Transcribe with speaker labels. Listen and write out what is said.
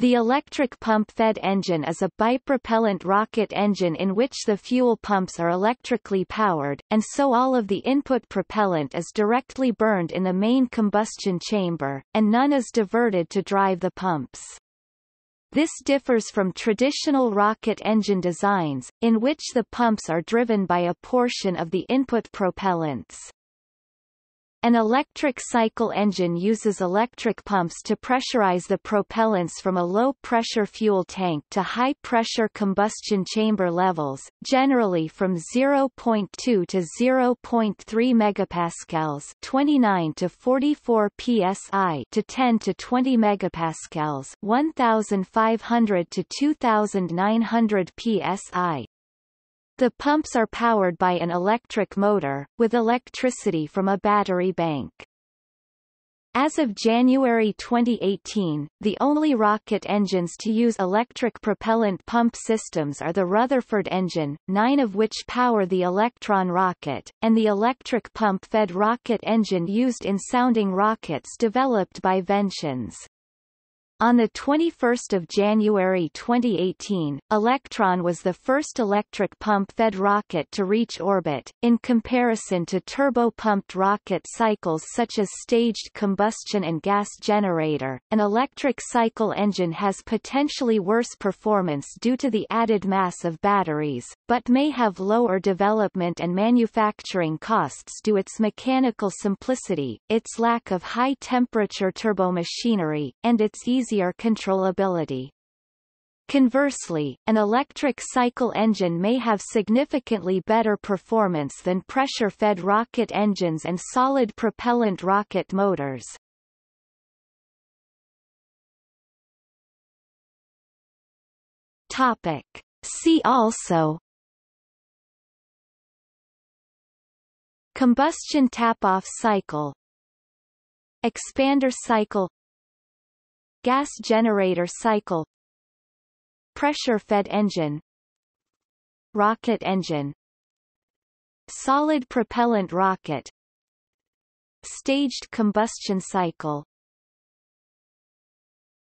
Speaker 1: The electric pump-fed engine is a bipropellant rocket engine in which the fuel pumps are electrically powered, and so all of the input propellant is directly burned in the main combustion chamber, and none is diverted to drive the pumps. This differs from traditional rocket engine designs, in which the pumps are driven by a portion of the input propellants. An electric cycle engine uses electric pumps to pressurize the propellants from a low-pressure fuel tank to high-pressure combustion chamber levels, generally from 0.2 to 0.3 megapascals, 29 to 44 psi, to 10 to 20 megapascals, 1500 to 2900 psi. The pumps are powered by an electric motor, with electricity from a battery bank. As of January 2018, the only rocket engines to use electric propellant pump systems are the Rutherford engine, nine of which power the Electron rocket, and the electric pump-fed rocket engine used in sounding rockets developed by Ventions. On 21 January 2018, Electron was the first electric pump-fed rocket to reach orbit, in comparison to turbo-pumped rocket cycles such as staged combustion and gas generator. An electric cycle engine has potentially worse performance due to the added mass of batteries, but may have lower development and manufacturing costs due its mechanical simplicity, its lack of high-temperature turbomachinery, and its ease easier controllability. Conversely, an electric cycle engine may have significantly better performance than pressure-fed rocket engines and solid propellant rocket motors.
Speaker 2: Topic. See also Combustion tap-off cycle Expander cycle gas generator cycle pressure-fed engine rocket engine solid propellant rocket staged combustion cycle